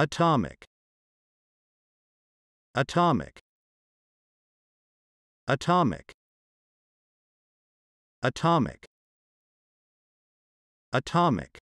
Atomic. Atomic. Atomic. Atomic. Atomic.